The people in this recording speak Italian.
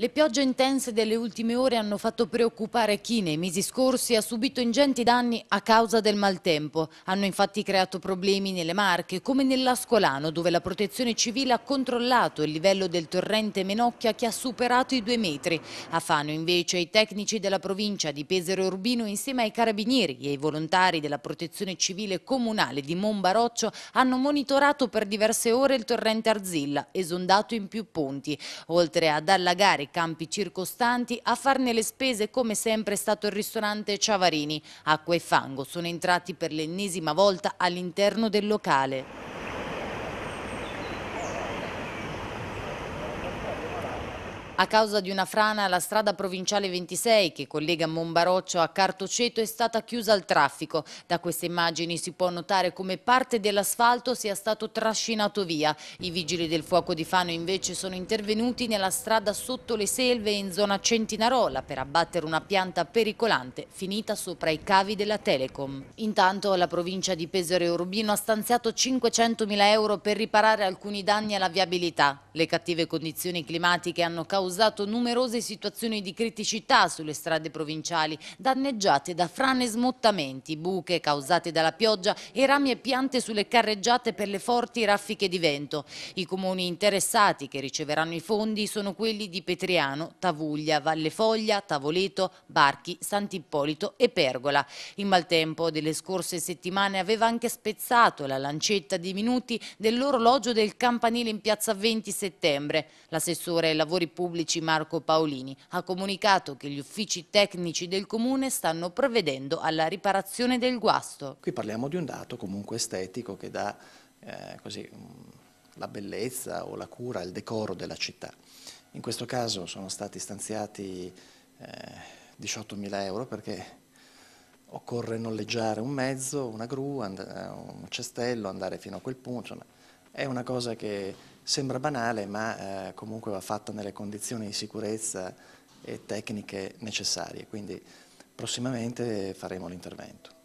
Le piogge intense delle ultime ore hanno fatto preoccupare chi nei mesi scorsi ha subito ingenti danni a causa del maltempo. Hanno infatti creato problemi nelle Marche, come nell'Ascolano, dove la protezione civile ha controllato il livello del torrente Menocchia che ha superato i due metri. A Fano invece i tecnici della provincia di Pesero Urbino insieme ai carabinieri e ai volontari della protezione civile comunale di Monbaroccio hanno monitorato per diverse ore il torrente Arzilla, esondato in più ponti. Oltre ad allagare ai campi circostanti, a farne le spese come sempre è stato il ristorante Ciavarini. Acqua e fango sono entrati per l'ennesima volta all'interno del locale. A causa di una frana la strada provinciale 26 che collega Monbaroccio a Cartoceto è stata chiusa al traffico. Da queste immagini si può notare come parte dell'asfalto sia stato trascinato via. I vigili del fuoco di Fano invece sono intervenuti nella strada sotto le selve in zona Centinarola per abbattere una pianta pericolante finita sopra i cavi della Telecom. Intanto la provincia di Pesaro e Urbino ha stanziato 500.000 euro per riparare alcuni danni alla viabilità. Le cattive condizioni climatiche hanno causato causato numerose situazioni di criticità sulle strade provinciali, danneggiate da frane e smottamenti, buche causate dalla pioggia e rami e piante sulle carreggiate per le forti raffiche di vento. I comuni interessati che riceveranno i fondi sono quelli di Petriano, Tavuglia, Valle Tavoleto, Barchi, Sant'Ippolito e Pergola. Il maltempo delle scorse settimane aveva anche spezzato la lancetta di minuti dell'orologio del campanile in piazza 20 settembre. L'assessore ai lavori pubblici Pubblici Marco Paolini ha comunicato che gli uffici tecnici del Comune stanno provvedendo alla riparazione del guasto. Qui parliamo di un dato comunque estetico che dà eh, così, mm, la bellezza o la cura, il decoro della città. In questo caso sono stati stanziati eh, 18.000 euro perché occorre noleggiare un mezzo, una gru, eh, un cestello, andare fino a quel punto. È una cosa che sembra banale ma eh, comunque va fatta nelle condizioni di sicurezza e tecniche necessarie, quindi prossimamente faremo l'intervento.